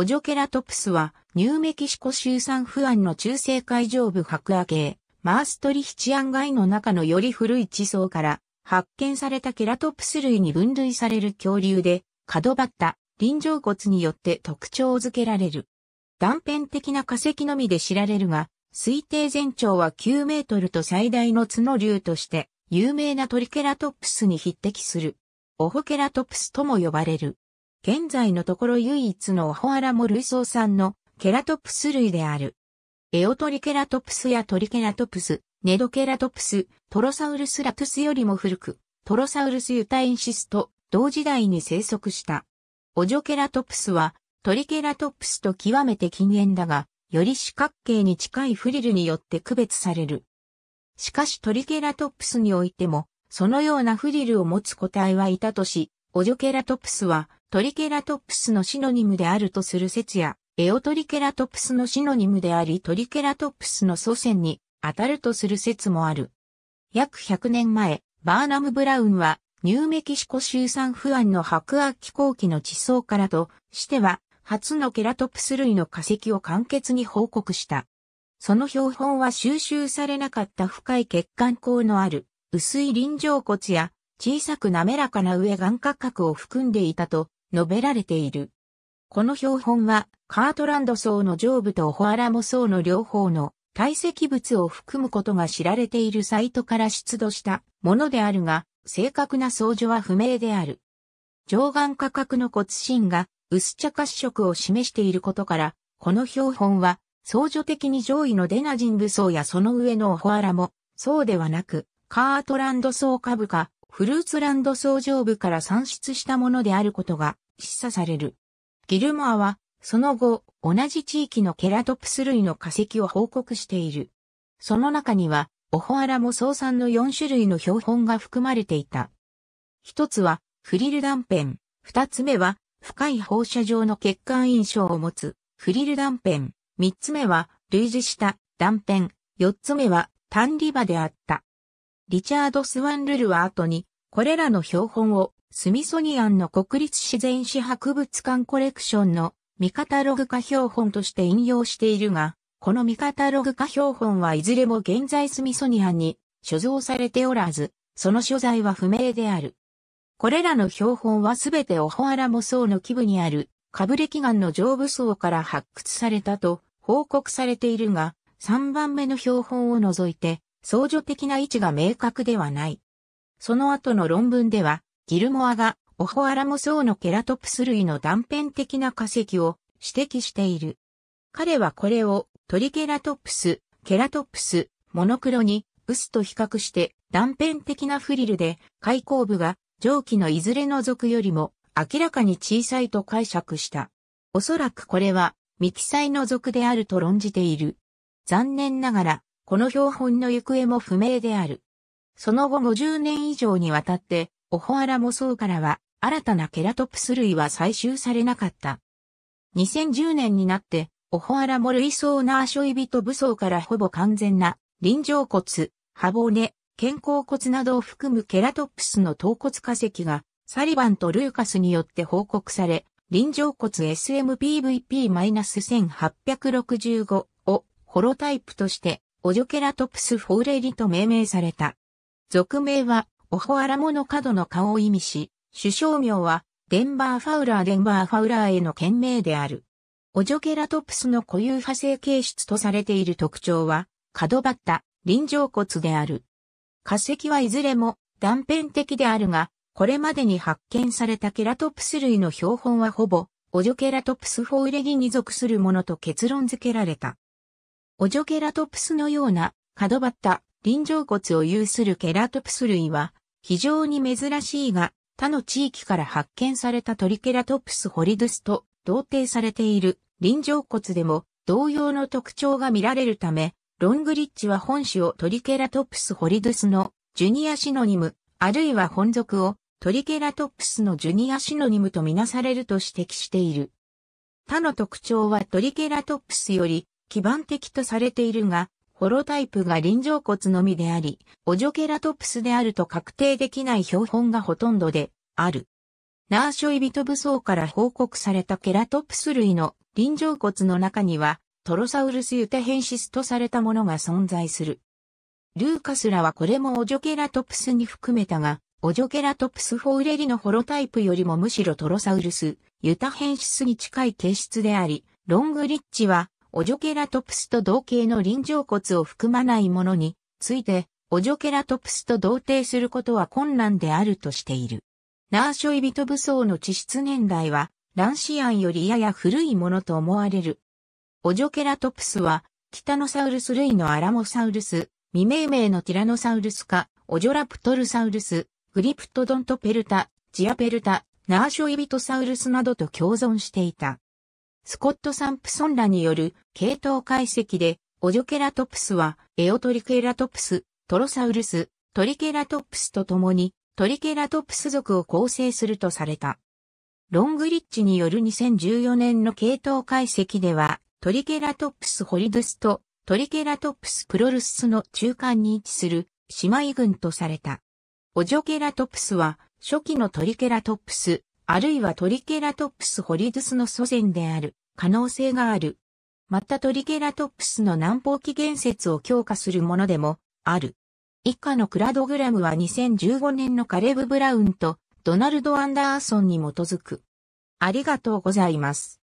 オジョケラトプスは、ニューメキシコ州サンフアンの中世海上部白亜系、マーストリヒチアン街の中のより古い地層から発見されたケラトプス類に分類される恐竜で、角張った臨場骨によって特徴づけられる。断片的な化石のみで知られるが、推定全長は9メートルと最大の角竜として、有名なトリケラトプスに匹敵する。オホケラトプスとも呼ばれる。現在のところ唯一のオホアラも類草産のケラトプス類である。エオトリケラトプスやトリケラトプス、ネドケラトプス、トロサウルスラプスよりも古く、トロサウルスユタインシスと同時代に生息した。オジョケラトプスはトリケラトプスと極めて近縁だが、より四角形に近いフリルによって区別される。しかしトリケラトプスにおいても、そのようなフリルを持つ個体はいたとし、オジョケラトプスはトリケラトプスのシノニムであるとする説や、エオトリケラトプスのシノニムでありトリケラトプスの祖先に当たるとする説もある。約100年前、バーナム・ブラウンは、ニューメキシコ州産フアンの白亜気候期の地層からとしては、初のケラトプス類の化石を簡潔に報告した。その標本は収集されなかった深い血管口のある薄い臨場骨や小さく滑らかな上眼角角を含んでいたと述べられている。この標本は、カートランド層の上部とオホアラモ層の両方の堆積物を含むことが知られているサイトから出土したものであるが、正確な相乗は不明である。上眼価格の骨芯が薄茶褐色を示していることから、この標本は相乗的に上位のデナジン部層やその上のオホアラモそうではなく、カートランド層株か、フルーツランド創上部から産出したものであることが示唆される。ギルモアは、その後、同じ地域のケラトプス類の化石を報告している。その中には、オホアラも草産の4種類の標本が含まれていた。一つは、フリル断片。二つ目は、深い放射状の血管印象を持つ、フリル断片。三つ目は、類似した断片。四つ目は、単リバであった。リチャード・スワンルルは後に、これらの標本をスミソニアンの国立自然史博物館コレクションの未カタログ化標本として引用しているが、この未カタログ化標本はいずれも現在スミソニアンに所蔵されておらず、その所在は不明である。これらの標本はすべてオホアラモ層の基部にあるカブレキガンの上部層から発掘されたと報告されているが、3番目の標本を除いて相助的な位置が明確ではない。その後の論文では、ギルモアがオホアラモソウのケラトプス類の断片的な化石を指摘している。彼はこれをトリケラトプス、ケラトプス、モノクロにウスと比較して断片的なフリルで開口部が上記のいずれの属よりも明らかに小さいと解釈した。おそらくこれはミキサイの属であると論じている。残念ながらこの標本の行方も不明である。その後50年以上にわたって、オホアラモソウからは、新たなケラトプス類は採集されなかった。2010年になって、オホアラモルイソウナーショイビト武装からほぼ完全な、臨場骨、歯骨、肩甲骨などを含むケラトプスの頭骨化石が、サリバンとルーカスによって報告され、臨場骨 SMPVP-1865 をホロタイプとしてオジョケラトプスフォーレリと命名された。俗名は、オホアラモの角の顔を意味し、首相名は、デンバー・ファウラー・デンバー・ファウラーへの県名である。オジョケラトプスの固有派生形質とされている特徴は、角張った、臨場骨である。化石はいずれも断片的であるが、これまでに発見されたケラトプス類の標本はほぼ、オジョケラトプスフォーレギに属するものと結論付けられた。オジョケラトプスのような角張った臨場骨を有するケラトプス類は非常に珍しいが他の地域から発見されたトリケラトプスホリドゥスと同定されている臨場骨でも同様の特徴が見られるため、ロングリッチは本種をトリケラトプスホリドゥスのジュニアシノニム、あるいは本属をトリケラトプスのジュニアシノニムとみなされると指摘している。他の特徴はトリケラトプスより基盤的とされているが、ホロタイプが臨場骨のみであり、オジョケラトプスであると確定できない標本がほとんどである。ナーショイビトブ装から報告されたケラトプス類の臨場骨の中には、トロサウルスユタヘンシスとされたものが存在する。ルーカスらはこれもオジョケラトプスに含めたが、オジョケラトプスフォーレリのホロタイプよりもむしろトロサウルス、ユタヘンシスに近い形質であり、ロングリッチはオジョケラトプスと同型の臨場骨を含まないものについて、オジョケラトプスと同定することは困難であるとしている。ナーショイビト武装の地質年代は、ランシアンよりやや古いものと思われる。オジョケラトプスは、キタノサウルス類のアラモサウルス、未命名のティラノサウルスか、オジョラプトルサウルス、グリプトドントペルタ、ジアペルタ、ナーショイビトサウルスなどと共存していた。スコット・サンプソンらによる系統解析で、オジョケラトプスはエオトリケラトプス、トロサウルス、トリケラトプスと共にトリケラトプス族を構成するとされた。ロングリッチによる2014年の系統解析では、トリケラトプスホリドスとトリケラトプスプロルスの中間に位置する姉妹群とされた。オジョケラトプスは初期のトリケラトプス、あるいはトリケラトプスホリドスの祖先である。可能性がある。またトリケラトプスの南方起源説を強化するものでもある。以下のクラドグラムは2015年のカレブ・ブラウンとドナルド・アンダーソンに基づく。ありがとうございます。